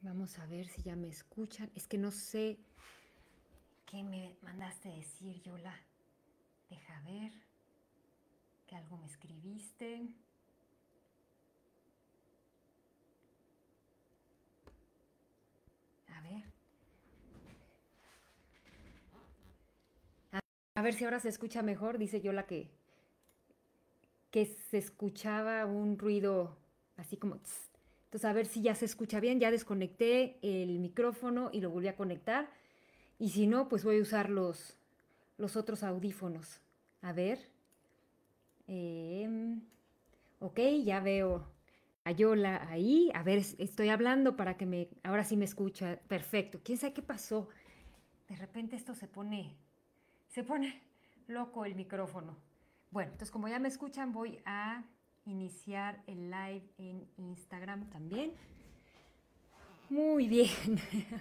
Vamos a ver si ya me escuchan. Es que no sé qué me mandaste decir, Yola. Deja ver que algo me escribiste. A ver. A ver si ahora se escucha mejor, dice Yola que, que se escuchaba un ruido así como... Entonces, a ver si ya se escucha bien. Ya desconecté el micrófono y lo volví a conectar. Y si no, pues voy a usar los, los otros audífonos. A ver. Em, ok, ya veo a Yola ahí. A ver, estoy hablando para que me. Ahora sí me escucha. Perfecto. ¿Quién sabe qué pasó? De repente esto se pone. Se pone loco el micrófono. Bueno, entonces como ya me escuchan, voy a iniciar el live en Instagram también. Muy bien.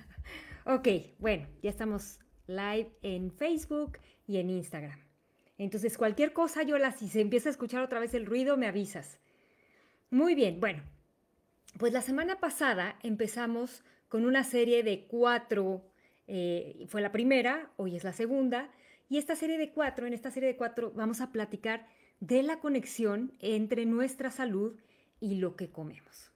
ok, bueno, ya estamos live en Facebook y en Instagram. Entonces, cualquier cosa, Yola, si se empieza a escuchar otra vez el ruido, me avisas. Muy bien, bueno, pues la semana pasada empezamos con una serie de cuatro, eh, fue la primera, hoy es la segunda, y esta serie de cuatro, en esta serie de cuatro vamos a platicar de la conexión entre nuestra salud y lo que comemos.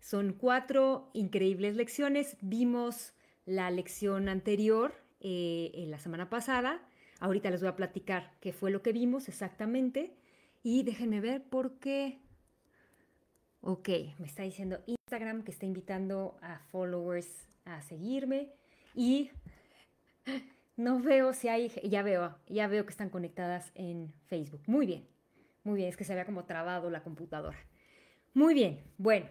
Son cuatro increíbles lecciones. Vimos la lección anterior eh, en la semana pasada. Ahorita les voy a platicar qué fue lo que vimos exactamente. Y déjenme ver por qué. Ok, me está diciendo Instagram que está invitando a followers a seguirme. Y no veo si hay, ya veo, ya veo que están conectadas en Facebook. Muy bien, muy bien, es que se había como trabado la computadora. Muy bien, bueno,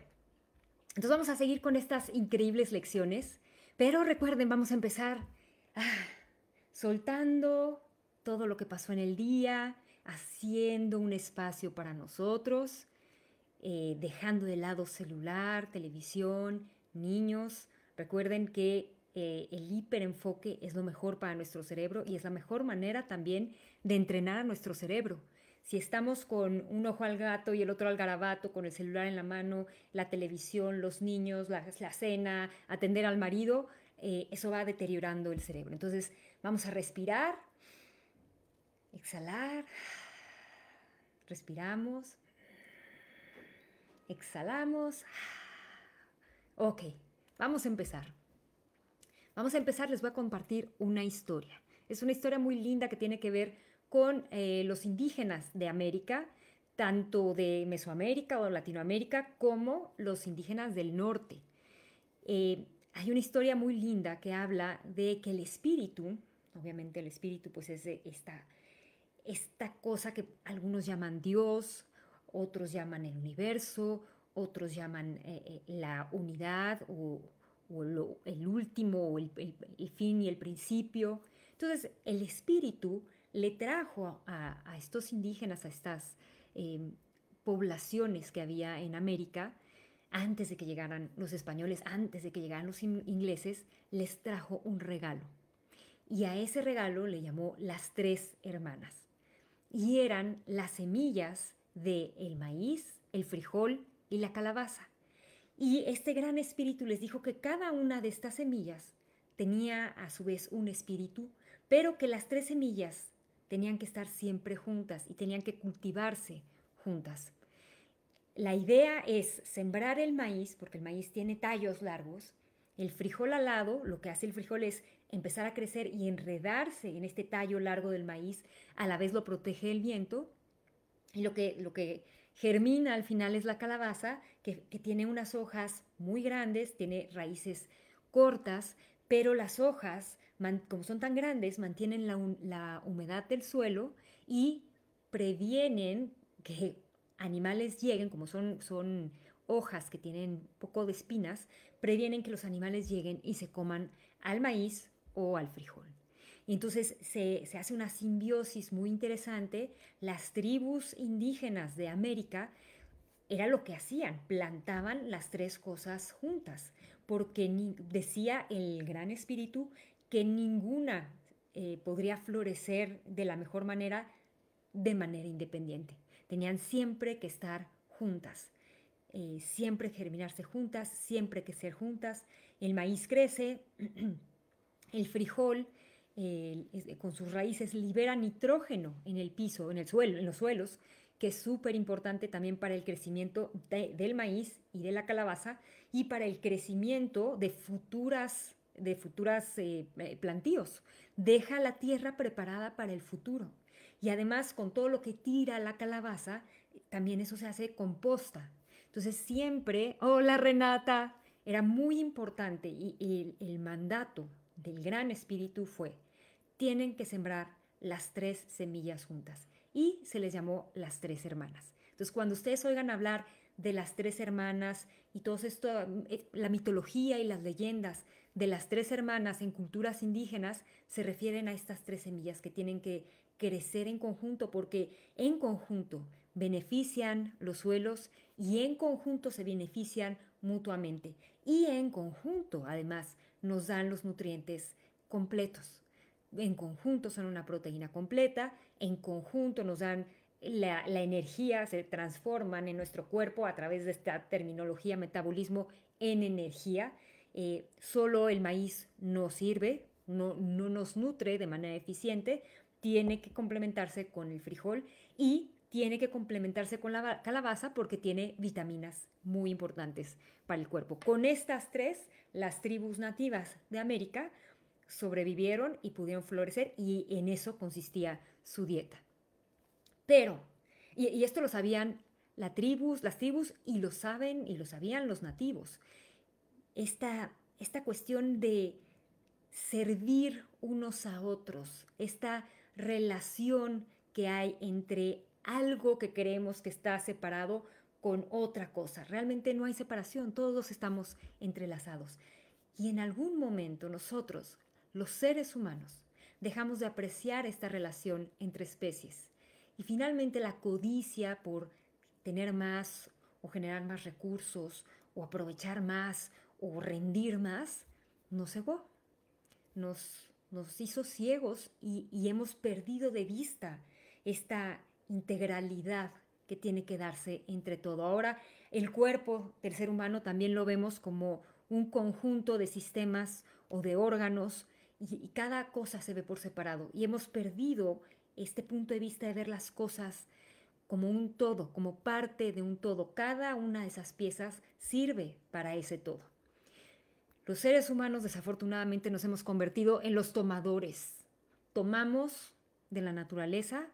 entonces vamos a seguir con estas increíbles lecciones, pero recuerden, vamos a empezar ah, soltando todo lo que pasó en el día, haciendo un espacio para nosotros, eh, dejando de lado celular, televisión, niños. Recuerden que eh, el hiperenfoque es lo mejor para nuestro cerebro y es la mejor manera también de entrenar a nuestro cerebro. Si estamos con un ojo al gato y el otro al garabato, con el celular en la mano, la televisión, los niños, la, cena, atender al marido, eh, eso va deteriorando el cerebro. Entonces vamos a respirar, exhalar, respiramos, exhalamos. Ok, vamos a empezar. Vamos a empezar, les voy a compartir una historia. Es una historia muy linda que tiene que ver con eh, los indígenas de América, tanto de Mesoamérica o Latinoamérica, como los indígenas del norte. Eh, hay una historia muy linda que habla de que el espíritu, obviamente el espíritu pues es eh, esta, esta cosa que algunos llaman Dios, otros llaman el universo, otros llaman la unidad o o el último, o el, fin y el principio. Entonces, el espíritu le trajo a, estos indígenas, a estas em, poblaciones que había en América, antes de que llegaran los españoles, antes de que llegaran los ingleses, les trajo un regalo. Y a ese regalo le llamó las tres hermanas. Y eran las semillas de maíz, el frijol y la calabaza. Y este gran espíritu les dijo que cada una de estas semillas tenía a su vez un espíritu, pero que las tres semillas tenían que estar siempre juntas y tenían que cultivarse juntas. La idea es sembrar el maíz, porque el maíz tiene tallos largos, el frijol alado, lo que hace el frijol es empezar a crecer y enredarse en este tallo largo del maíz, a la vez lo protege el viento, y lo que, lo que germina al final es la calabaza, que, tiene unas hojas muy grandes, tiene raíces cortas, pero las hojas, como son tan grandes, mantienen la, humedad del suelo y previenen que animales lleguen, como son, son hojas que tienen poco de espinas, previenen que los animales lleguen y se coman al maíz o al frijol entonces se, hace una simbiosis muy interesante. Las tribus indígenas de América era lo que hacían, plantaban las tres cosas juntas, porque decía el gran espíritu que ninguna eh, podría florecer de la mejor manera de manera independiente. Tenían siempre que estar juntas, eh, siempre germinarse juntas, siempre que ser juntas. El maíz crece, el frijol con sus raíces libera nitrógeno en el piso, en el suelo, en los suelos, que es súper importante también para el crecimiento del maíz y de la calabaza y para el crecimiento de futuras de futuras eh, eh, plantíos. Deja la tierra preparada para el futuro. Y además con todo lo que tira la calabaza, también eso se hace composta. Entonces siempre, hola ¡oh, Renata, era muy importante el, el mandato del gran espíritu fue, tienen que sembrar las tres semillas juntas. Y se les llamó las tres hermanas. Entonces, cuando ustedes oigan hablar de las tres hermanas y todo esto, eh, la mitología y las leyendas de las tres hermanas en culturas indígenas, se refieren a estas tres semillas que tienen que crecer en conjunto porque en conjunto benefician los suelos y en conjunto se benefician mutuamente. Y en conjunto, además, nos dan los nutrientes completos. En conjunto son una proteína completa, en conjunto nos dan la, energía, se transforman en nuestro cuerpo a través de esta terminología metabolismo en energía. Eh, solo el maíz no sirve, no, no nos nutre de manera eficiente, tiene que complementarse con el frijol y tiene que complementarse con la calabaza porque tiene vitaminas muy importantes para el cuerpo. Con estas tres, las tribus nativas de América sobrevivieron y pudieron florecer y en eso consistía su dieta. Pero, y, esto lo sabían la tribus, las tribus y lo saben y lo sabían los nativos, esta, esta cuestión de servir unos a otros, esta relación que hay entre algo que creemos que está separado con otra cosa. Realmente no hay separación, todos estamos entrelazados. Y en algún momento nosotros, los seres humanos, dejamos de apreciar esta relación entre especies. Y finalmente la codicia por tener más o generar más recursos o aprovechar más o rendir más nos cegó, nos, nos hizo ciegos y, y hemos perdido de vista esta integralidad que tiene que darse entre todo. Ahora, el cuerpo del ser humano también lo vemos como un conjunto de sistemas o de órganos y, cada cosa se ve por separado. Y hemos perdido este punto de vista de ver las cosas como un todo, como parte de un todo. Cada una de esas piezas sirve para ese todo. Los seres humanos desafortunadamente nos hemos convertido en los tomadores. Tomamos de la naturaleza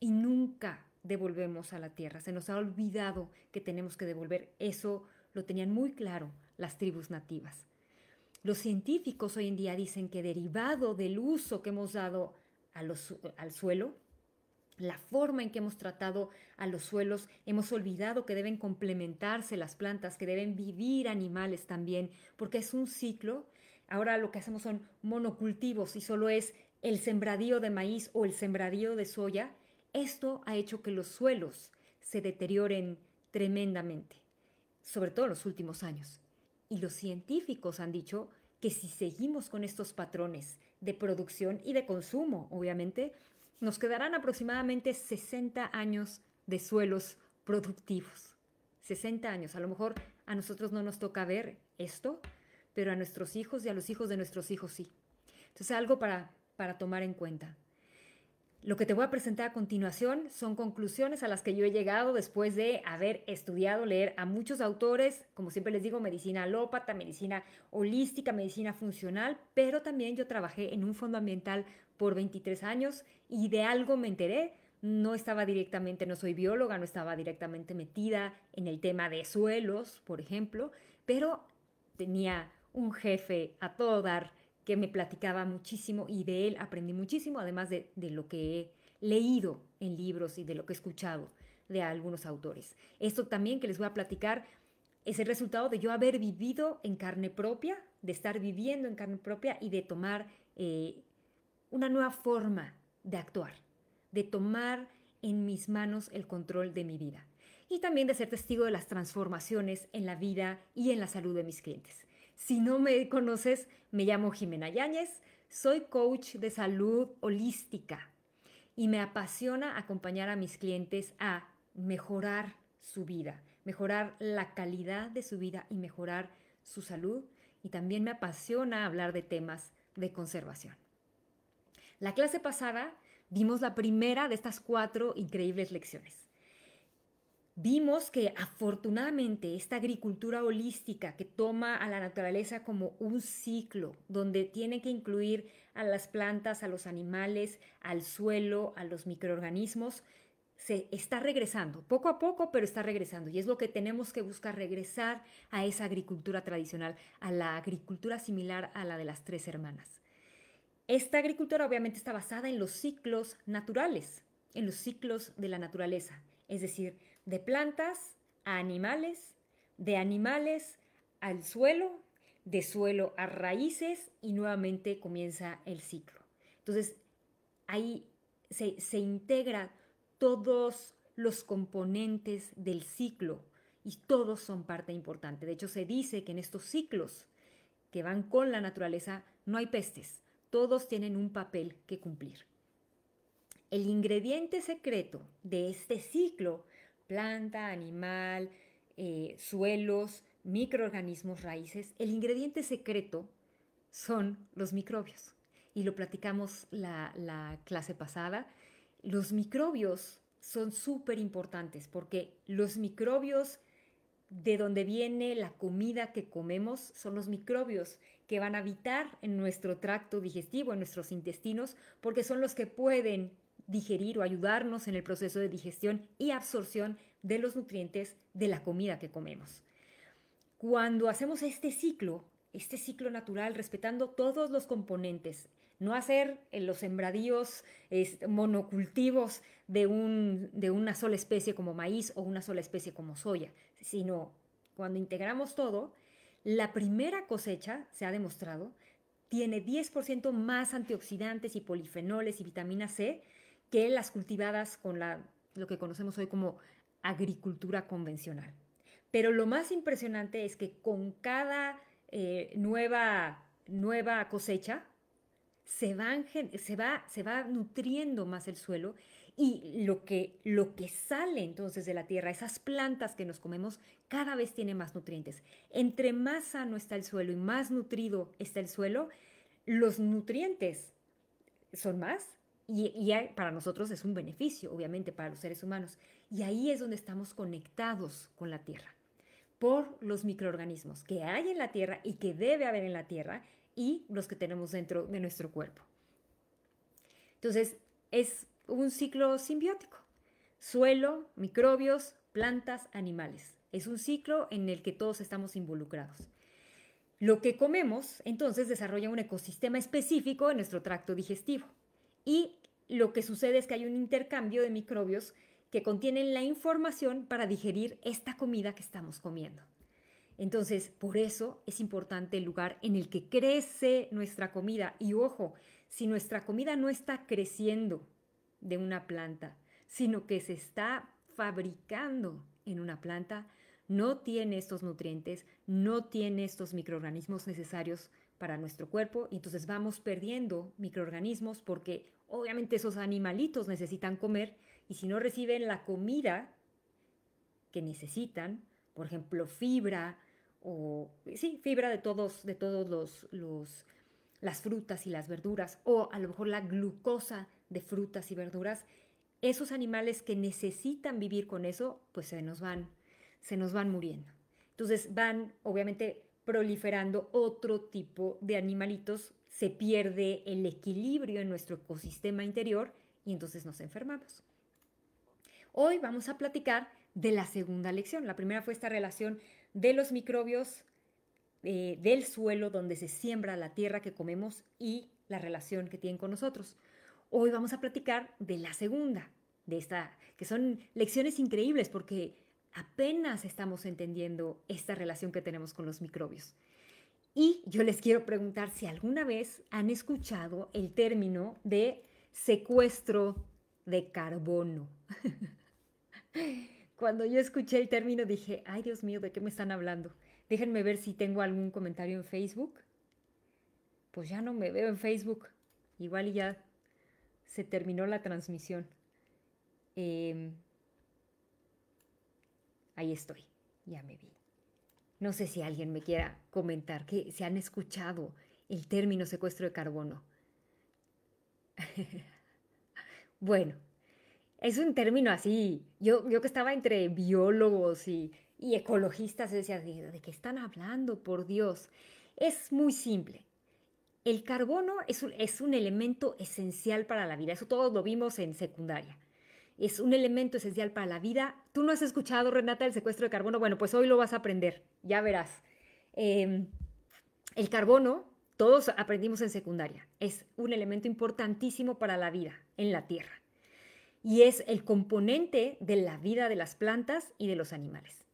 y nunca devolvemos a la tierra. Se nos ha olvidado que tenemos que devolver. Eso lo tenían muy claro las tribus nativas. Los científicos hoy en día dicen que derivado del uso que hemos dado a los, al suelo, la forma en que hemos tratado a los suelos, hemos olvidado que deben complementarse las plantas, que deben vivir animales también, porque es un ciclo. Ahora lo que hacemos son monocultivos y solo es el sembradío de maíz o el sembradío de soya esto ha hecho que los suelos se deterioren tremendamente, sobre todo en los últimos años. Y los científicos han dicho que si seguimos con estos patrones de producción y de consumo, obviamente, nos quedarán aproximadamente 60 años de suelos productivos. 60 años. A lo mejor a nosotros no nos toca ver esto, pero a nuestros hijos y a los hijos de nuestros hijos sí. Entonces, algo para, para tomar en cuenta. Lo que te voy a presentar a continuación son conclusiones a las que yo he llegado después de haber estudiado, leer a muchos autores, como siempre les digo, medicina alópata, medicina holística, medicina funcional, pero también yo trabajé en un fondo ambiental por 23 años y de algo me enteré. No estaba directamente, no soy bióloga, no estaba directamente metida en el tema de suelos, por ejemplo, pero tenía un jefe a todo dar que me platicaba muchísimo y de él aprendí muchísimo, además de, de lo que he leído en libros y de lo que he escuchado de algunos autores. Esto también que les voy a platicar es el resultado de yo haber vivido en carne propia, de estar viviendo en carne propia y de tomar eh, una nueva forma de actuar, de tomar en mis manos el control de mi vida y también de ser testigo de las transformaciones en la vida y en la salud de mis clientes. Si no me conoces, me llamo Jimena Yáñez, soy coach de salud holística y me apasiona acompañar a mis clientes a mejorar su vida, mejorar la calidad de su vida y mejorar su salud. Y también me apasiona hablar de temas de conservación. La clase pasada vimos la primera de estas cuatro increíbles lecciones. Vimos que afortunadamente esta agricultura holística que toma a la naturaleza como un ciclo, donde tiene que incluir a las plantas, a los animales, al suelo, a los microorganismos, se está regresando, poco a poco, pero está regresando. Y es lo que tenemos que buscar, regresar a esa agricultura tradicional, a la agricultura similar a la de las tres hermanas. Esta agricultura obviamente está basada en los ciclos naturales, en los ciclos de la naturaleza. Es decir, de plantas a animales, de animales al suelo, de suelo a raíces y nuevamente comienza el ciclo. Entonces, ahí se, integra todos los componentes del ciclo y todos son parte importante. De hecho, se dice que en estos ciclos que van con la naturaleza no hay pestes, todos tienen un papel que cumplir. El ingrediente secreto de este ciclo planta, animal, eh, suelos, microorganismos, raíces, el ingrediente secreto son los microbios. Y lo platicamos la, la clase pasada. Los microbios son súper importantes porque los microbios de donde viene la comida que comemos son los microbios que van a habitar en nuestro tracto digestivo, en nuestros intestinos, porque son los que pueden digerir o ayudarnos en el proceso de digestión y absorción de los nutrientes de la comida que comemos. Cuando hacemos este ciclo, este ciclo natural, respetando todos los componentes, no hacer eh, los sembradíos monocultivos de, de una sola especie como maíz o una sola especie como soya, sino cuando integramos todo, la primera cosecha, se ha demostrado, tiene 10% más antioxidantes y polifenoles y vitamina C que las cultivadas con lo que conocemos hoy como agricultura convencional. Pero lo más impresionante es que con cada eh, nueva, nueva cosecha se, va, se va nutriendo más el suelo y lo que, lo que sale entonces de la tierra, esas plantas que nos comemos, cada vez tiene más nutrientes. Entre más sano está el suelo y más nutrido está el suelo, los nutrientes son más y, para nosotros es un beneficio, obviamente, para los seres humanos. Y ahí es donde estamos conectados con la Tierra, por los microorganismos que hay en la Tierra y que debe haber en la Tierra y los que tenemos dentro de nuestro cuerpo. Entonces, es un ciclo simbiótico. Suelo, microbios, plantas, animales. Es un ciclo en el que todos estamos involucrados. Lo que comemos, entonces, desarrolla un ecosistema específico en nuestro tracto digestivo y lo que sucede es que hay un intercambio de microbios que contienen la información para digerir esta comida que estamos comiendo. Entonces, por eso es importante el lugar en el que crece nuestra comida. Y ojo, si nuestra comida no está creciendo de una planta, sino que se está fabricando en una planta, no tiene estos nutrientes, no tiene estos microorganismos necesarios para nuestro cuerpo y entonces vamos perdiendo microorganismos porque obviamente esos animalitos necesitan comer y si no reciben la comida que necesitan, por ejemplo, fibra o sí, fibra de todos de todos los, los las frutas y las verduras o a lo mejor la glucosa de frutas y verduras, esos animales que necesitan vivir con eso, pues se nos van se nos van muriendo. Entonces van, obviamente, proliferando otro tipo de animalitos, se pierde el equilibrio en nuestro ecosistema interior y entonces nos enfermamos. Hoy vamos a platicar de la segunda lección. La primera fue esta relación de los microbios eh, del suelo donde se siembra la tierra que comemos y la relación que tienen con nosotros. Hoy vamos a platicar de la segunda, de esta, que son lecciones increíbles porque Apenas estamos entendiendo esta relación que tenemos con los microbios. Y yo les quiero preguntar si alguna vez han escuchado el término de secuestro de carbono. Cuando yo escuché el término dije, ay Dios mío, ¿de qué me están hablando? Déjenme ver si tengo algún comentario en Facebook. Pues ya no me veo en Facebook. Igual ya se terminó la transmisión. Eh, ahí estoy, ya me vi. No sé si alguien me quiera comentar que se han escuchado el término secuestro de carbono. bueno, es un término así. Yo, que estaba entre biólogos y, y ecologistas, decía, ¿de qué están hablando? Por Dios. Es muy simple. El carbono es es un elemento esencial para la vida. Eso todos lo vimos en secundaria es un elemento esencial para la vida. ¿Tú no has escuchado, Renata, el secuestro de carbono? Bueno, pues hoy lo vas a aprender, ya verás. Em, el carbono, todos aprendimos en secundaria, es un elemento importantísimo para la vida en la Tierra y es el componente de la vida de las plantas y de los animales.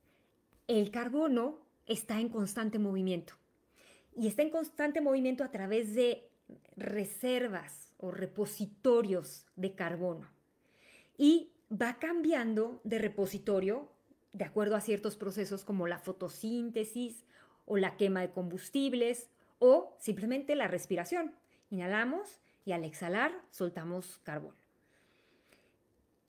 El carbono está en constante movimiento y está en constante movimiento a través de reservas o repositorios de carbono y va cambiando de repositorio de acuerdo a ciertos procesos como la fotosíntesis o la quema de combustibles o simplemente la respiración. Inhalamos y al exhalar soltamos carbón.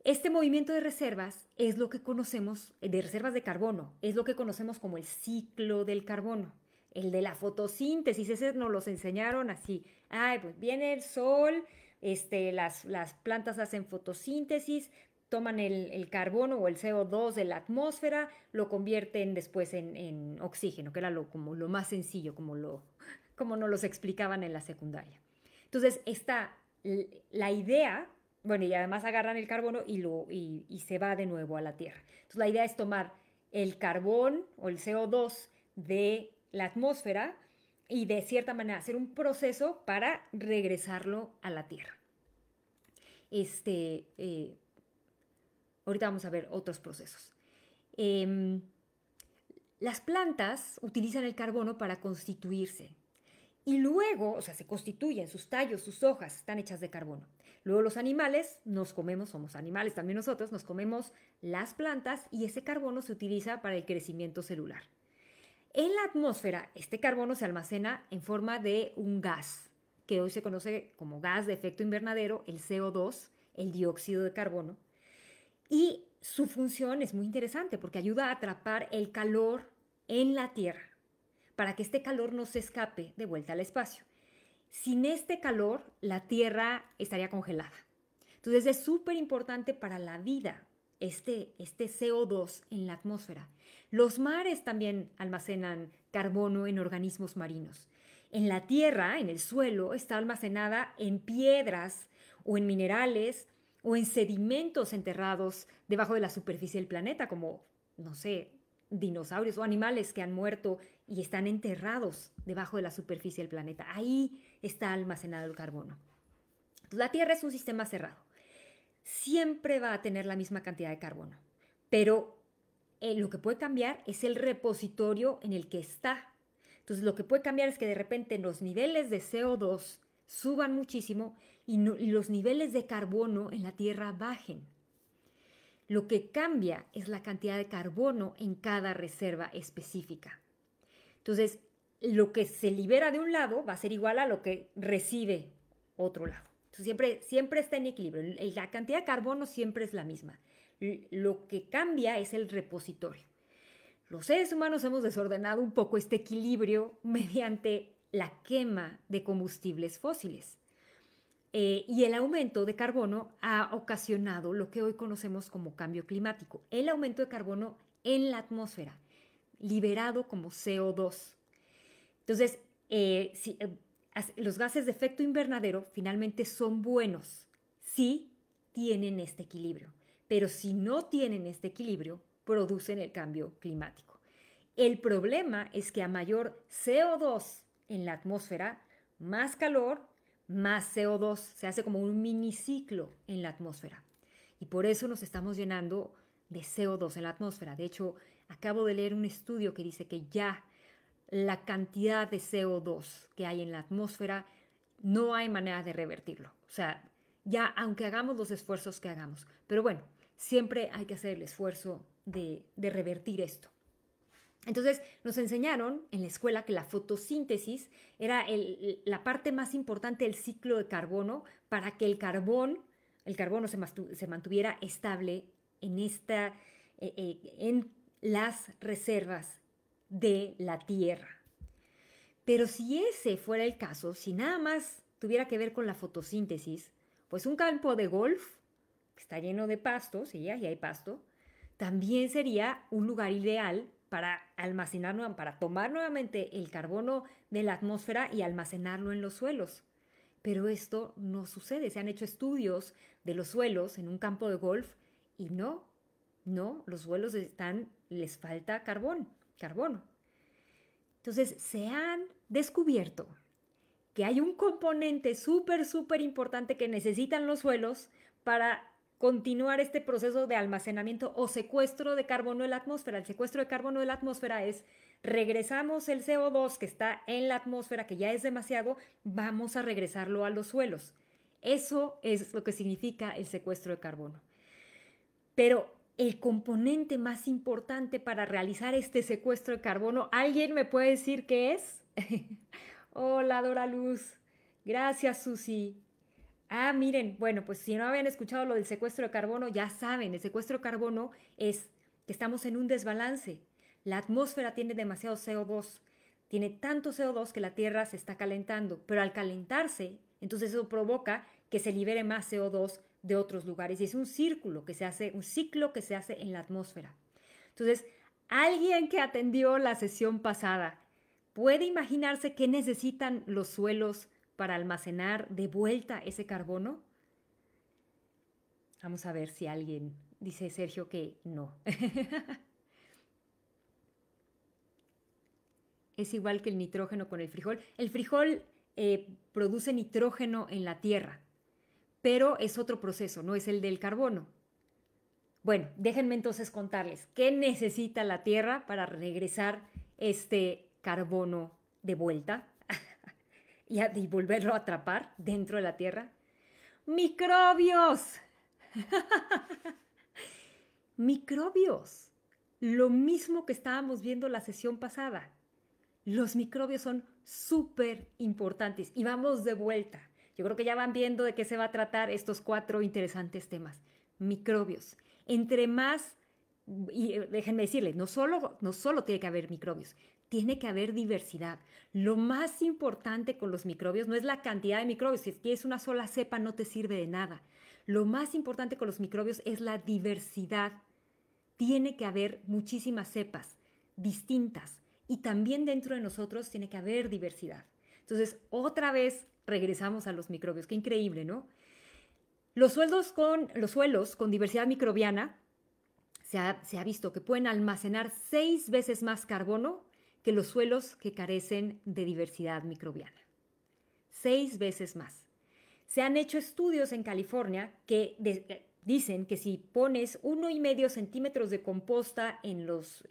Este movimiento de reservas es lo que conocemos, de reservas de carbono, es lo que conocemos como el ciclo del carbono, el de la fotosíntesis, ese nos los enseñaron así. Ay, pues viene el sol, este, las, las plantas hacen fotosíntesis, toman el, carbono o el CO2 de la atmósfera, lo convierten después en, oxígeno, que era lo, como lo más sencillo, como, lo, como nos los explicaban en la secundaria. Entonces, esta, la idea, bueno, y además agarran el carbono y, lo, y se va de nuevo a la Tierra. Entonces, la idea es tomar el carbón o el CO2 de la atmósfera, y de cierta manera hacer un proceso para regresarlo a la tierra. Este, eh, ahorita vamos a ver otros procesos. Em, las plantas utilizan el carbono para constituirse y luego, o sea, se constituyen, sus tallos, sus hojas están hechas de carbono. Luego los animales nos comemos, somos animales también nosotros, nos comemos las plantas y ese carbono se utiliza para el crecimiento celular. En la atmósfera, este carbono se almacena en forma de un gas, que hoy se conoce como gas de efecto invernadero, el CO2, el dióxido de carbono. Y su función es muy interesante porque ayuda a atrapar el calor en la Tierra para que este calor no se escape de vuelta al espacio. Sin este calor, la Tierra estaría congelada. Entonces es súper importante para la vida, este, este CO2 en la atmósfera. Los mares también almacenan carbono en organismos marinos. En la tierra, en el suelo, está almacenada en piedras o en minerales o en sedimentos enterrados debajo de la superficie del planeta, como, no sé, dinosaurios o animales que han muerto y están enterrados debajo de la superficie del planeta. Ahí está almacenado el carbono. La Tierra es un sistema cerrado siempre va a tener la misma cantidad de carbono, pero eh, lo que puede cambiar es el repositorio en el que está. Entonces, lo que puede cambiar es que de repente los niveles de CO2 suban muchísimo y los niveles de carbono en la Tierra bajen. Lo que cambia es la cantidad de carbono en cada reserva específica. Entonces, lo que se libera de un lado va a ser igual a lo que recibe otro lado siempre, siempre está en equilibrio. La cantidad de carbono siempre es la misma. Lo que cambia es el repositorio. Los seres humanos hemos desordenado un poco este equilibrio mediante la quema de combustibles fósiles. Eh, y el aumento de carbono ha ocasionado lo que hoy conocemos como cambio climático, el aumento de carbono en la atmósfera, liberado como CO2. Entonces, eh, si, eh, los gases de efecto invernadero finalmente son buenos si tienen este equilibrio, pero si no tienen este equilibrio, producen el cambio climático. El problema es que a mayor CO2 en la atmósfera, más calor, más CO2, se hace como un miniciclo en la atmósfera. Y por eso nos estamos llenando de CO2 en la atmósfera. De hecho, acabo de leer un estudio que dice que ya la cantidad de CO2 que hay en la atmósfera, no hay manera de revertirlo. O sea, ya aunque hagamos los esfuerzos que hagamos, pero bueno, siempre hay que hacer el esfuerzo de, revertir esto. Entonces nos enseñaron en la escuela que la fotosíntesis era la parte más importante del ciclo de carbono para que el carbón, el carbono se, mantuviera estable en, esta, eh, eh, en las reservas de la Tierra. Pero si ese fuera el caso, si nada más tuviera que ver con la fotosíntesis, pues un campo de golf, que está lleno de pastos, sí, ya hay pasto, también sería un lugar ideal para almacenar, para tomar nuevamente el carbono de la atmósfera y almacenarlo en los suelos. Pero esto no sucede. Se han hecho estudios de los suelos en un campo de golf y no, no, los suelos están, les falta carbón carbono. Entonces, se han descubierto que hay un componente súper, súper importante que necesitan los suelos para continuar este proceso de almacenamiento o secuestro de carbono de la atmósfera. El secuestro de carbono de la atmósfera es regresamos el CO2 que está en la atmósfera, que ya es demasiado, vamos a regresarlo a los suelos. Eso es lo que significa el secuestro de carbono. Pero el componente más importante para realizar este secuestro de carbono. ¿Alguien me puede decir qué es? Hola, Dora Luz. Gracias, Susi. Ah, miren, bueno, pues si no habían escuchado lo del secuestro de carbono, ya saben, el secuestro de carbono es que estamos en un desbalance. La atmósfera tiene demasiado CO2, tiene tanto CO2 que la Tierra se está calentando, pero al calentarse, entonces eso provoca que se libere más CO2 de otros lugares. Y es un círculo que se hace, un ciclo que se hace en la atmósfera. Entonces, alguien que atendió la sesión pasada puede imaginarse qué necesitan los suelos para almacenar de vuelta ese carbono. Vamos a ver si alguien dice Sergio que no. es igual que el nitrógeno con el frijol. El frijol eh, produce nitrógeno en la tierra pero es otro proceso, no es el del carbono. Bueno, déjenme entonces contarles qué necesita la Tierra para regresar este carbono de vuelta y, volverlo a atrapar dentro de la Tierra. Microbios. microbios. Lo mismo que estábamos viendo la sesión pasada. Los microbios son súper importantes y vamos de vuelta. Yo creo que ya van viendo de qué se va a tratar estos cuatro interesantes temas. Microbios. Entre más, y eh, déjenme decirles, no solo, no solo tiene que haber microbios, tiene que haber diversidad. Lo más importante con los microbios no es la cantidad de microbios, si es una sola cepa no te sirve de nada. Lo más importante con los microbios es la diversidad. Tiene que haber muchísimas cepas distintas y también dentro de nosotros tiene que haber diversidad. Entonces, otra vez regresamos a los microbios. Qué increíble, ¿no? Los, sueldos con, los suelos con diversidad microbiana se ha, visto que pueden almacenar seis veces más carbono que los suelos que carecen de diversidad microbiana. Seis veces más. Se han hecho estudios en California que dicen que si pones uno y medio centímetros de composta en los,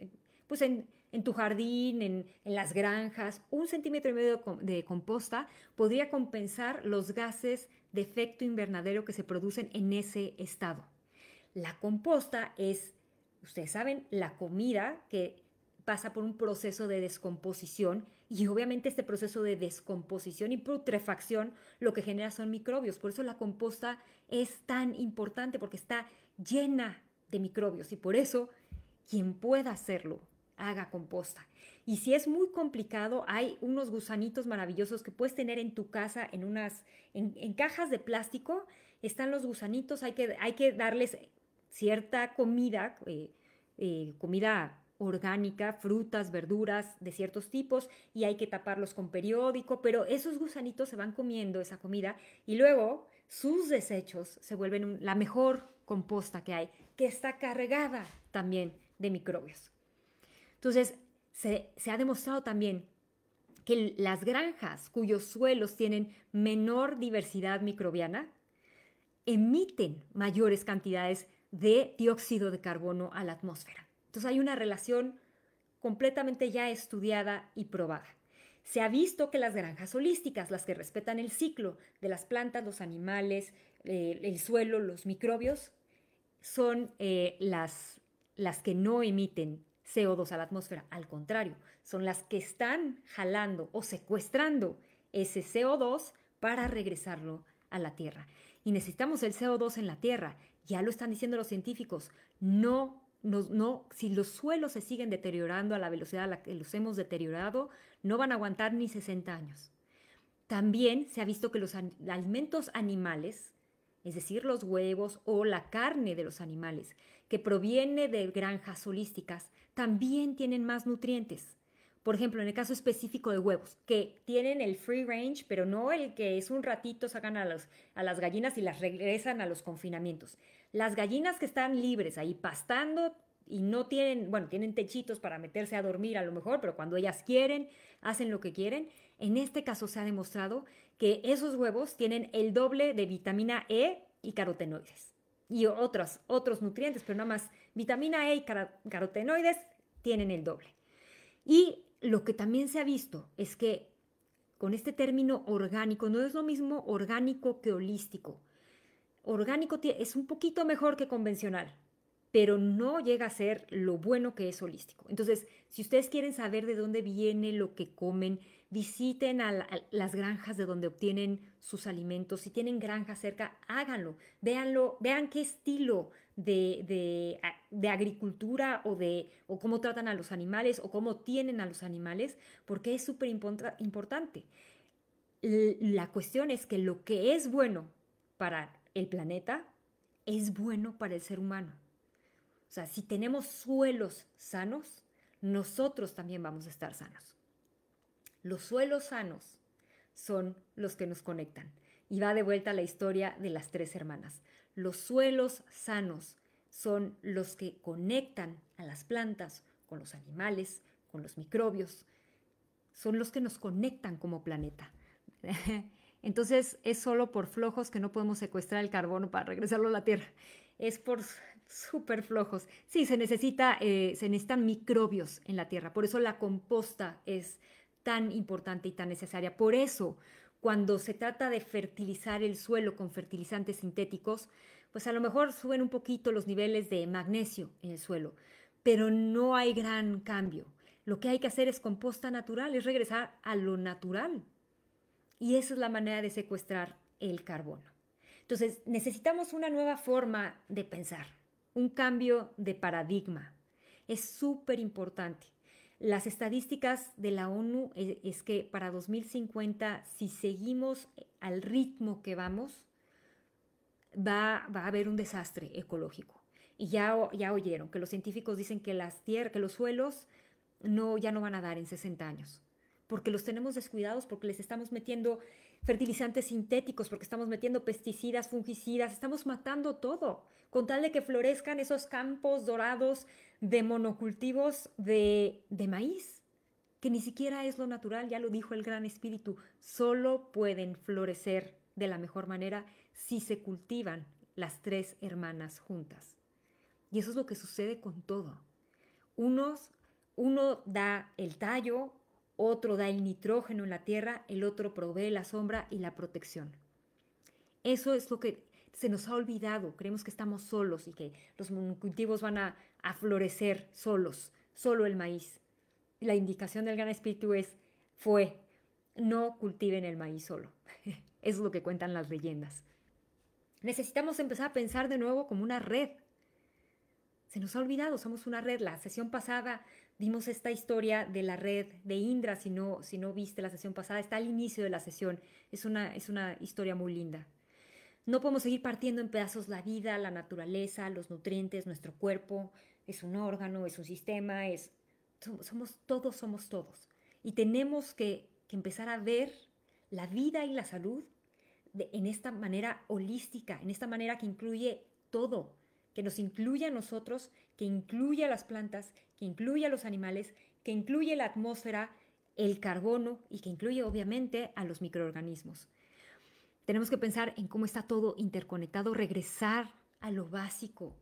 pues en, en tu jardín, en, las granjas, un centímetro y medio de composta podría compensar los gases de efecto invernadero que se producen en ese estado. La composta es, ustedes saben, la comida que pasa por un proceso de descomposición y obviamente este proceso de descomposición y putrefacción lo que genera son microbios. Por eso la composta es tan importante porque está llena de microbios y por eso quien pueda hacerlo haga composta. Y si es muy complicado, hay unos gusanitos maravillosos que puedes tener en tu casa, en unas, en, cajas de plástico, están los gusanitos, hay que, hay que darles cierta comida, eh, eh, comida orgánica, frutas, verduras de ciertos tipos, y hay que taparlos con periódico, pero esos gusanitos se van comiendo esa comida y luego sus desechos se vuelven la mejor composta que hay, que está cargada también de microbios. Entonces, se, ha demostrado también que las granjas cuyos suelos tienen menor diversidad microbiana emiten mayores cantidades de dióxido de carbono a la atmósfera. Entonces hay una relación completamente ya estudiada y probada. Se ha visto que las granjas holísticas, las que respetan el ciclo de las plantas, los animales, eh, el suelo, los microbios, son eh, las, las que no emiten CO2 a la atmósfera. Al contrario, son las que están jalando o secuestrando ese CO2 para regresarlo a la Tierra. Y necesitamos el CO2 en la Tierra. Ya lo están diciendo los científicos. No no, si los suelos se siguen deteriorando a la velocidad a la que los hemos deteriorado, no van a aguantar ni 60 años. También se ha visto que los alimentos animales, es decir, los huevos o la carne de los animales, que proviene de granjas holísticas, también tienen más nutrientes. Por ejemplo, en el caso específico de huevos, que tienen el free range, pero no el que es un ratito sacan a, a las gallinas y las regresan a los confinamientos. Las gallinas que están libres ahí pastando y no tienen, bueno, tienen techitos para meterse a dormir a lo mejor, pero cuando ellas quieren, hacen lo que quieren. En este caso se ha demostrado que esos huevos tienen el doble de vitamina E y carotenoides y otros, otros nutrientes, pero nada más vitamina E y carotenoides tienen el doble. Y lo que también se ha visto es que con este término orgánico no es lo mismo orgánico que holístico. Orgánico es un poquito mejor que convencional, pero no llega a ser lo bueno que es holístico. Entonces, si ustedes quieren saber de dónde viene lo que comen, visiten a, las granjas de donde obtienen sus alimentos. Si tienen granjas cerca, háganlo. Véanlo, vean qué estilo de, agricultura o de o cómo tratan a los animales o cómo tienen a los animales, porque es súper importante. La cuestión es que lo que es bueno para el planeta es bueno para el ser humano. O sea, si tenemos suelos sanos, nosotros también vamos a estar sanos. Los suelos sanos son los que nos conectan. Y va de vuelta a la historia de las tres hermanas. Los suelos sanos son los que conectan a las plantas con los animales, con los microbios. Son los que nos conectan como planeta. Entonces es solo por flojos que no podemos secuestrar el carbono para regresarlo a la Tierra. Es por súper flojos. Sí, se, necesita, eh, se necesitan microbios en la Tierra. Por eso la composta es tan importante y tan necesaria. Por eso, cuando se trata de fertilizar el suelo con fertilizantes sintéticos, pues a lo mejor suben un poquito los niveles de magnesio en el suelo, pero no hay gran cambio. Lo que hay que hacer es composta natural, es regresar a lo natural. Y esa es la manera de secuestrar el carbono. Entonces, necesitamos una nueva forma de pensar, un cambio de paradigma. Es súper importante. Las estadísticas de la ONU eh, es, que para 2050, si seguimos eh, al ritmo que vamos, va, a haber un desastre ecológico. Y ya, ya oyeron que los científicos dicen que, las tierras, que los suelos no, ya no van a dar en 60 años, porque los tenemos descuidados, porque les estamos metiendo fertilizantes sintéticos, porque estamos metiendo pesticidas, fungicidas, estamos matando todo, con tal de que florezcan esos campos dorados de monocultivos de, maíz, que ni siquiera es lo natural, ya lo dijo el gran espíritu, solo pueden florecer de la mejor manera si se cultivan las tres hermanas juntas. Y eso es lo que sucede con todo. Unos, uno da el tallo, otro da el nitrógeno en la tierra, el otro provee la sombra y la protección. Eso es lo que se nos ha olvidado, creemos que estamos solos y que los cultivos van a, florecer solos, solo el maíz. La indicación del Gran Espíritu es, fue, no cultiven el maíz solo. es lo que cuentan las leyendas. Necesitamos empezar a pensar de nuevo como una red. Se nos ha olvidado, somos una red. La sesión pasada vimos esta historia de la red de Indra, si no, si no viste la sesión pasada, está al inicio de la sesión. Es una, es una historia muy linda. No podemos seguir partiendo en pedazos la vida, la naturaleza, los nutrientes, nuestro cuerpo. Es un órgano, es un sistema, Somos todos, somos todos. Y tenemos que, empezar a ver la vida y la salud en esta manera holística, en esta manera que incluye todo, que nos incluye a nosotros, que incluye a las plantas, que incluye a los animales, que incluye la atmósfera, el carbono y que incluye obviamente a los microorganismos. Tenemos que pensar en cómo está todo interconectado, regresar a lo básico.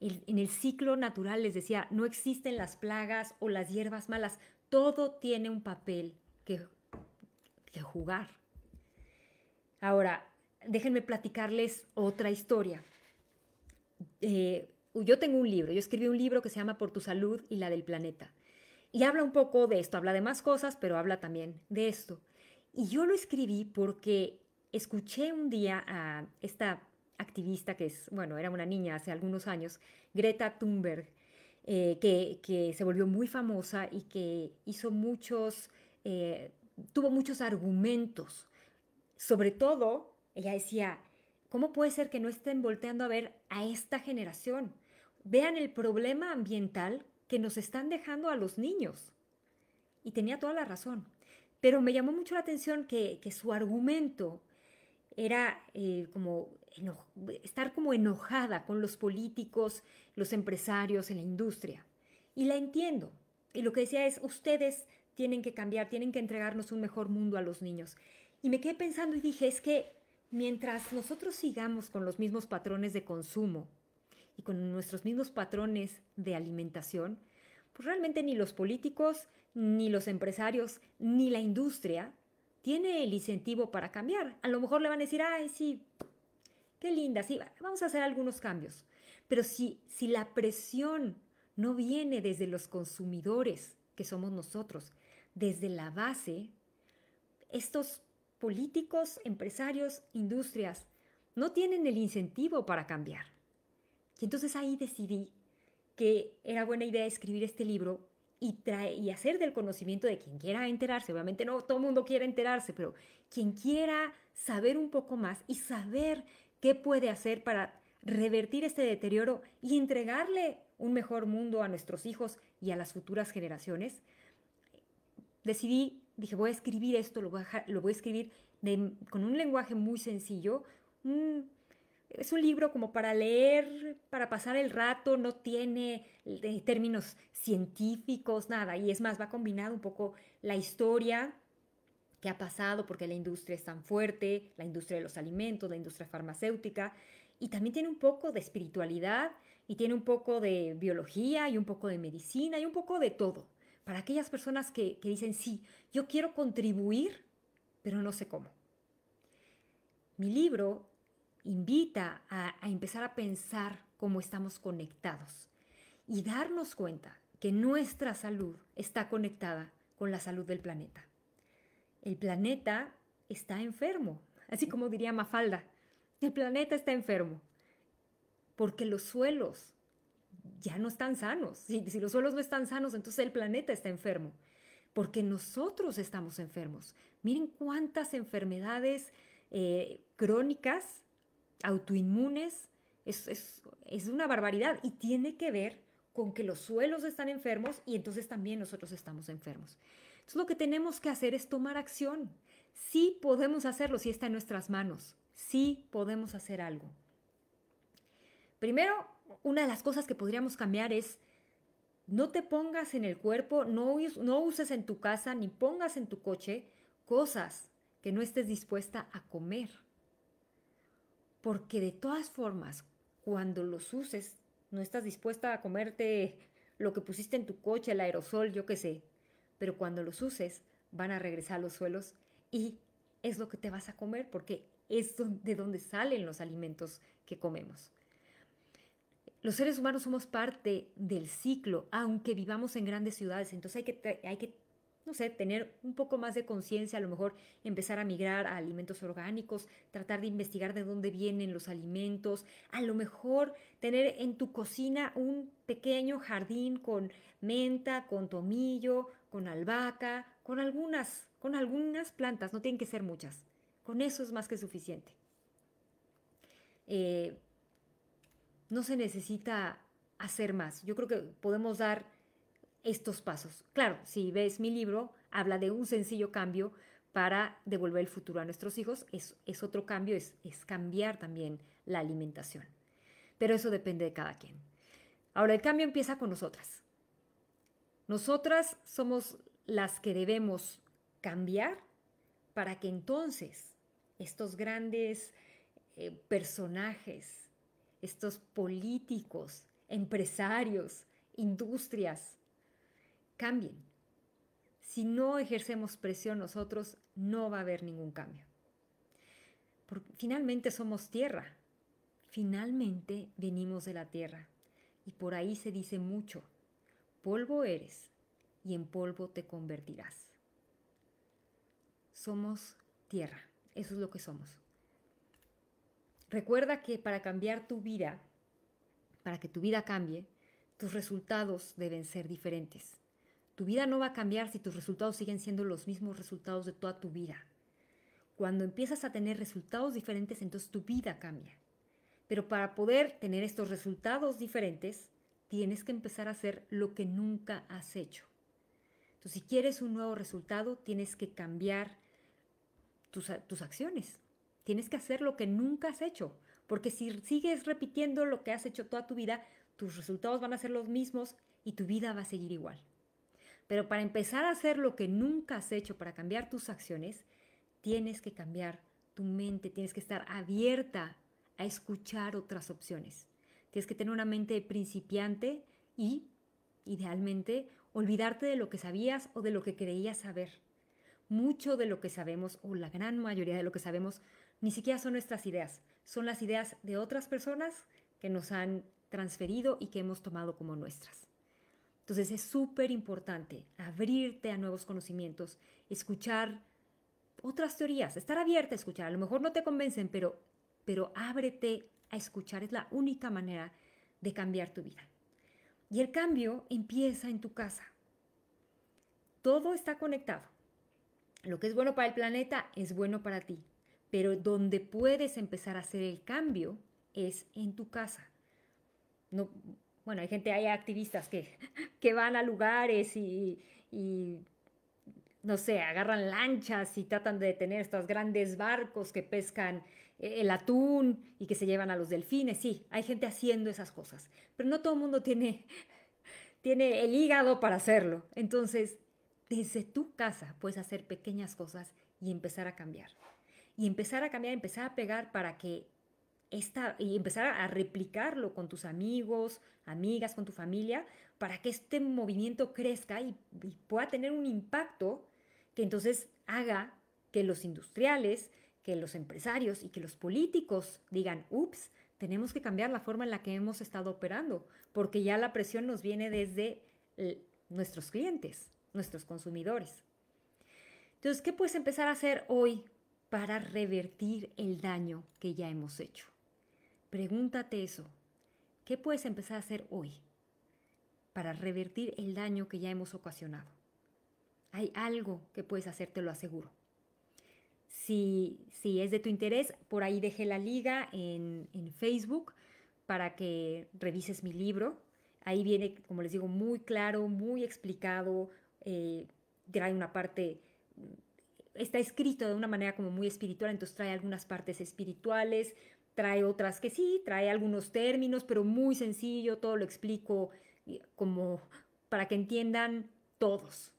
en el ciclo natural, les decía, no existen las plagas o las hierbas malas. Todo tiene un papel que, jugar. Ahora, déjenme platicarles otra historia. Eh, yo tengo un libro, yo escribí un libro que se llama Por tu salud y la del planeta. Y habla un poco de esto, habla de más cosas, pero habla también de esto. Y yo lo escribí porque Escuché un día a esta activista que es, bueno, era una niña hace algunos años, Greta Thunberg, eh, que, se volvió muy famosa y que hizo muchos, eh, tuvo muchos argumentos. Sobre todo, ella decía, ¿cómo puede ser que no estén volteando a ver a esta generación? Vean el problema ambiental que nos están dejando a los niños. Y tenía toda la razón. Pero me llamó mucho la atención que, que su argumento era eh, como estar como enojada con los políticos, los empresarios, en la industria. Y la entiendo. Y lo que decía es, ustedes tienen que cambiar, tienen que entregarnos un mejor mundo a los niños. Y me quedé pensando y dije, es que mientras nosotros sigamos con los mismos patrones de consumo y con nuestros mismos patrones de alimentación, pues realmente ni los políticos, ni los empresarios, ni la industria tiene el incentivo para cambiar. A lo mejor le van a decir, ay, sí, qué linda, sí, vamos a hacer algunos cambios. Pero si, si la presión no viene desde los consumidores, que somos nosotros, desde la base, estos políticos, empresarios, industrias, no tienen el incentivo para cambiar. Y entonces ahí decidí que era buena idea escribir este libro y, hacer del conocimiento de quien quiera enterarse, obviamente no todo el mundo quiere enterarse, pero quien quiera saber un poco más y saber qué puede hacer para revertir este deterioro y entregarle un mejor mundo a nuestros hijos y a las futuras generaciones, decidí, dije, voy a escribir esto, lo voy a, lo voy a escribir con un lenguaje muy sencillo, un es un libro como para leer, para pasar el rato, no tiene eh, términos científicos, nada. Y es más, va combinado un poco la historia que ha pasado, porque la industria es tan fuerte, la industria de los alimentos, la industria farmacéutica, y también tiene un poco de espiritualidad, y tiene un poco de biología, y un poco de medicina, y un poco de todo. Para aquellas personas que, que dicen, sí, yo quiero contribuir, pero no sé cómo. Mi libro invita a, empezar a pensar cómo estamos conectados y darnos cuenta que nuestra salud está conectada con la salud del planeta. El planeta está enfermo, así como diría Mafalda, el planeta está enfermo, porque los suelos ya no están sanos. Si, los suelos no están sanos, entonces el planeta está enfermo, porque nosotros estamos enfermos. Miren cuántas enfermedades eh, crónicas autoinmunes, es, una barbaridad y tiene que ver con que los suelos están enfermos y entonces también nosotros estamos enfermos. Entonces lo que tenemos que hacer es tomar acción. Sí podemos hacerlo, si está en nuestras manos. Sí podemos hacer algo. Primero, una de las cosas que podríamos cambiar es no te pongas en el cuerpo, no, no uses en tu casa ni pongas en tu coche cosas que no estés dispuesta a comer porque de todas formas, cuando los uses, no estás dispuesta a comerte lo que pusiste en tu coche, el aerosol, yo qué sé, pero cuando los uses, van a regresar a los suelos y es lo que te vas a comer porque es de donde salen los alimentos que comemos. Los seres humanos somos parte del ciclo, aunque vivamos en grandes ciudades, entonces hay que, hay que no sé, tener un poco más de conciencia, a lo mejor empezar a migrar a alimentos orgánicos, tratar de investigar de dónde vienen los alimentos, a lo mejor tener en tu cocina un pequeño jardín con menta, con tomillo, con albahaca, con algunas, con algunas plantas, no tienen que ser muchas. Con eso es más que suficiente. Eh, no se necesita hacer más. Yo creo que podemos dar estos pasos. Claro, si ves mi libro, habla de un sencillo cambio para devolver el futuro a nuestros hijos. Es, otro cambio, es, cambiar también la alimentación. Pero eso depende de cada quien. Ahora, el cambio empieza con nosotras. Nosotras somos las que debemos cambiar para que entonces estos grandes eh, personajes, estos políticos, empresarios, industrias, cambien. Si no ejercemos presión nosotros, no va a haber ningún cambio. Porque finalmente somos tierra. Finalmente venimos de la tierra. Y por ahí se dice mucho. Polvo eres y en polvo te convertirás. Somos tierra. Eso es lo que somos. Recuerda que para cambiar tu vida, para que tu vida cambie, tus resultados deben ser diferentes. Tu vida no va a cambiar si tus resultados siguen siendo los mismos resultados de toda tu vida. Cuando empiezas a tener resultados diferentes, entonces tu vida cambia. Pero para poder tener estos resultados diferentes, tienes que empezar a hacer lo que nunca has hecho. Entonces, si quieres un nuevo resultado, tienes que cambiar tus, tus acciones. Tienes que hacer lo que nunca has hecho. Porque si sigues repitiendo lo que has hecho toda tu vida, tus resultados van a ser los mismos y tu vida va a seguir igual. Pero para empezar a hacer lo que nunca has hecho, para cambiar tus acciones, tienes que cambiar tu mente, tienes que estar abierta a escuchar otras opciones. Tienes que tener una mente principiante y, idealmente, olvidarte de lo que sabías o de lo que creías saber. Mucho de lo que sabemos, o la gran mayoría de lo que sabemos, ni siquiera son nuestras ideas, son las ideas de otras personas que nos han transferido y que hemos tomado como nuestras. Entonces es súper importante abrirte a nuevos conocimientos, escuchar otras teorías, estar abierta a escuchar. A lo mejor no te convencen, pero, pero ábrete a escuchar. Es la única manera de cambiar tu vida. Y el cambio empieza en tu casa. Todo está conectado. Lo que es bueno para el planeta es bueno para ti. Pero donde puedes empezar a hacer el cambio es en tu casa. No, bueno, hay gente, hay activistas que, que van a lugares y, no sé, agarran lanchas y tratan de detener estos grandes barcos que pescan eh, el atún y que se llevan a los delfines. Sí, hay gente haciendo esas cosas, pero no todo el mundo tiene, tiene el hígado para hacerlo. Entonces, desde tu casa puedes hacer pequeñas cosas y empezar a cambiar. Y empezar a cambiar, empezar a pegar para que esta, y empezar a replicarlo con tus amigos, amigas, con tu familia, para que este movimiento crezca y, pueda tener un impacto que entonces haga que los industriales, que los empresarios y que los políticos digan, ups, tenemos que cambiar la forma en la que hemos estado operando, porque ya la presión nos viene desde nuestros clientes, nuestros consumidores. Entonces, ¿qué puedes empezar a hacer hoy para revertir el daño que ya hemos hecho? Pregúntate eso. ¿Qué puedes empezar a hacer hoy para revertir el daño que ya hemos ocasionado? Hay algo que puedes hacer, te lo aseguro. Si, si es de tu interés, por ahí dejé la liga en, Facebook para que revises mi libro. Ahí viene, como les digo, muy claro, muy explicado. Eh, trae una parte, está escrito de una manera como muy espiritual, entonces trae algunas partes espirituales, trae otras que sí, trae algunos términos, pero muy sencillo, todo lo explico como para que entiendan todos.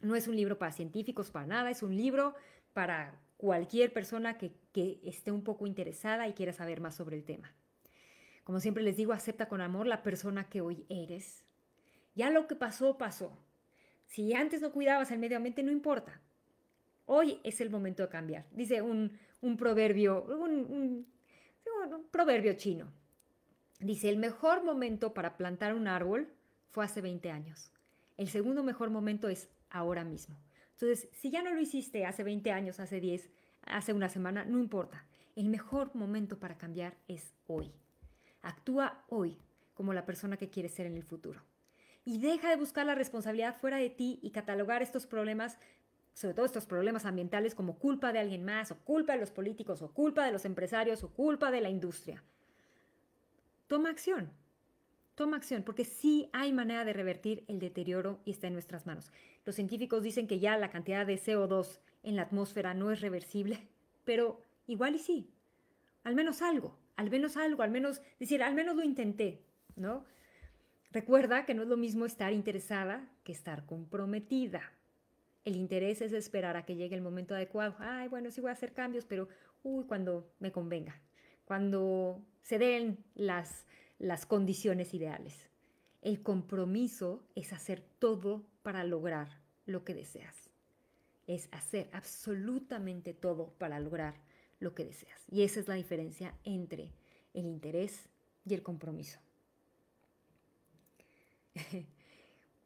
No es un libro para científicos, para nada, es un libro para cualquier persona que, que esté un poco interesada y quiera saber más sobre el tema. Como siempre les digo, acepta con amor la persona que hoy eres. Ya lo que pasó, pasó. Si antes no cuidabas el medio ambiente, no importa. Hoy es el momento de cambiar. Dice un, un proverbio, un un proverbio chino. Dice, el mejor momento para plantar un árbol fue hace 20 años. El segundo mejor momento es ahora mismo. Entonces, si ya no lo hiciste hace 20 años, hace 10, hace una semana, no importa. El mejor momento para cambiar es hoy. Actúa hoy como la persona que quieres ser en el futuro. Y deja de buscar la responsabilidad fuera de ti y catalogar estos problemas sobre todo estos problemas ambientales como culpa de alguien más, o culpa de los políticos, o culpa de los empresarios, o culpa de la industria. Toma acción, toma acción, porque sí hay manera de revertir el deterioro y está en nuestras manos. Los científicos dicen que ya la cantidad de CO2 en la atmósfera no es reversible, pero igual y sí. Al menos algo, al menos algo, al menos decir, al menos lo intenté, ¿no? Recuerda que no es lo mismo estar interesada que estar comprometida. El interés es esperar a que llegue el momento adecuado. Ay, bueno, sí voy a hacer cambios, pero uy, cuando me convenga, cuando se den las, las condiciones ideales. El compromiso es hacer todo para lograr lo que deseas. Es hacer absolutamente todo para lograr lo que deseas. Y esa es la diferencia entre el interés y el compromiso.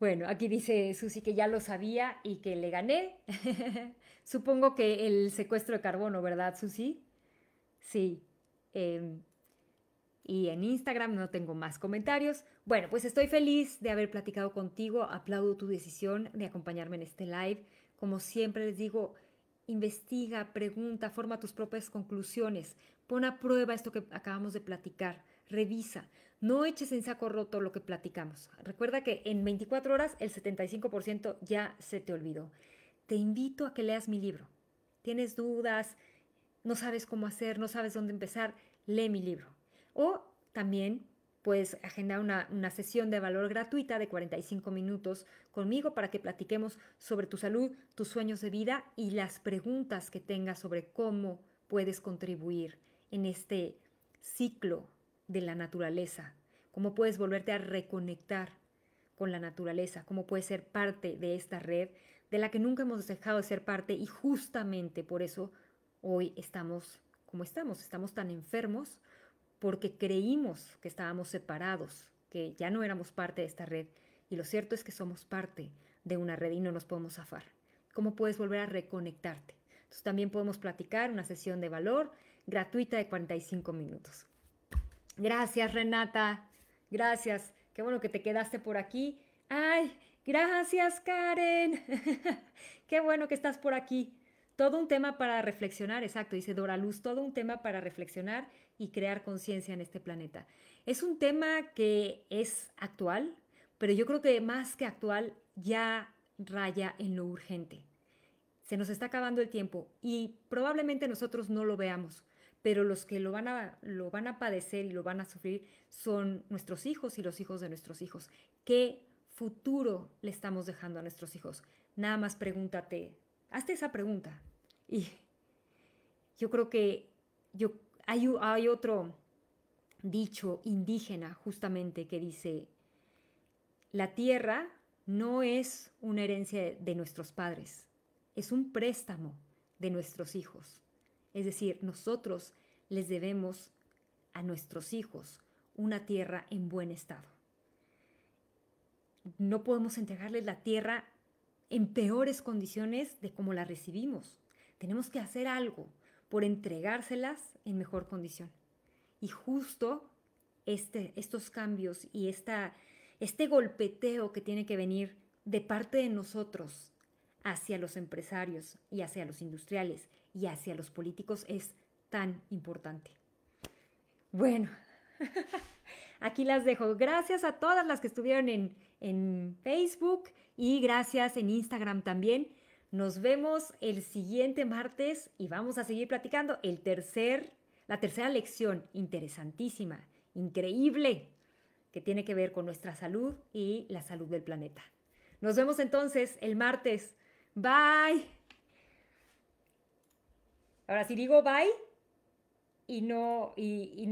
Bueno, aquí dice Susi que ya lo sabía y que le gané. Supongo que el secuestro de carbono, ¿verdad, Susi? Sí. Em, y en Instagram no tengo más comentarios. Bueno, pues estoy feliz de haber platicado contigo. Aplaudo tu decisión de acompañarme en este live. Como siempre les digo, investiga, pregunta, forma tus propias conclusiones. Pon a prueba esto que acabamos de platicar revisa. No eches en saco roto lo que platicamos. Recuerda que en 24 horas el 75% ya se te olvidó. Te invito a que leas mi libro. Tienes dudas, no sabes cómo hacer, no sabes dónde empezar, lee mi libro. O también puedes agendar una, sesión de valor gratuita de 45 minutos conmigo para que platiquemos sobre tu salud, tus sueños de vida y las preguntas que tengas sobre cómo puedes contribuir en este ciclo de la naturaleza, cómo puedes volverte a reconectar con la naturaleza, cómo puedes ser parte de esta red de la que nunca hemos dejado de ser parte y justamente por eso hoy estamos como estamos, estamos tan enfermos porque creímos que estábamos separados, que ya no éramos parte de esta red y lo cierto es que somos parte de una red y no nos podemos zafar. ¿Cómo puedes volver a reconectarte? Entonces también podemos platicar una sesión de valor gratuita de 45 minutos. Gracias, Renata. Gracias. Qué bueno que te quedaste por aquí. Ay, gracias, Karen. Qué bueno que estás por aquí. Todo un tema para reflexionar, exacto, dice Dora Luz, todo un tema para reflexionar y crear conciencia en este planeta. Es un tema que es actual, pero yo creo que más que actual ya raya en lo urgente. Se nos está acabando el tiempo y probablemente nosotros no lo veamos, pero los que lo van, a, lo van a padecer y lo van a sufrir son nuestros hijos y los hijos de nuestros hijos. ¿Qué futuro le estamos dejando a nuestros hijos? Nada más pregúntate, hazte esa pregunta. Y yo creo que yo, hay, hay otro dicho indígena justamente que dice, la tierra no es una herencia de nuestros padres, es un préstamo de nuestros hijos. Es decir, nosotros les debemos a nuestros hijos una tierra en buen estado. No podemos entregarles la tierra en peores condiciones de como la recibimos. Tenemos que hacer algo por entregárselas en mejor condición. Y justo este, estos cambios y este golpeteo que tiene que venir de parte de nosotros hacia los empresarios y hacia los industriales y hacia los políticos es tan importante. Bueno, aquí las dejo. Gracias a todas las que estuvieron en, en Facebook y gracias en Instagram también. Nos vemos el siguiente martes y vamos a seguir platicando el tercer, la tercera lección interesantísima, increíble, que tiene que ver con nuestra salud y la salud del planeta. Nos vemos entonces el martes. Bye. Ahora, si digo bye y no, y,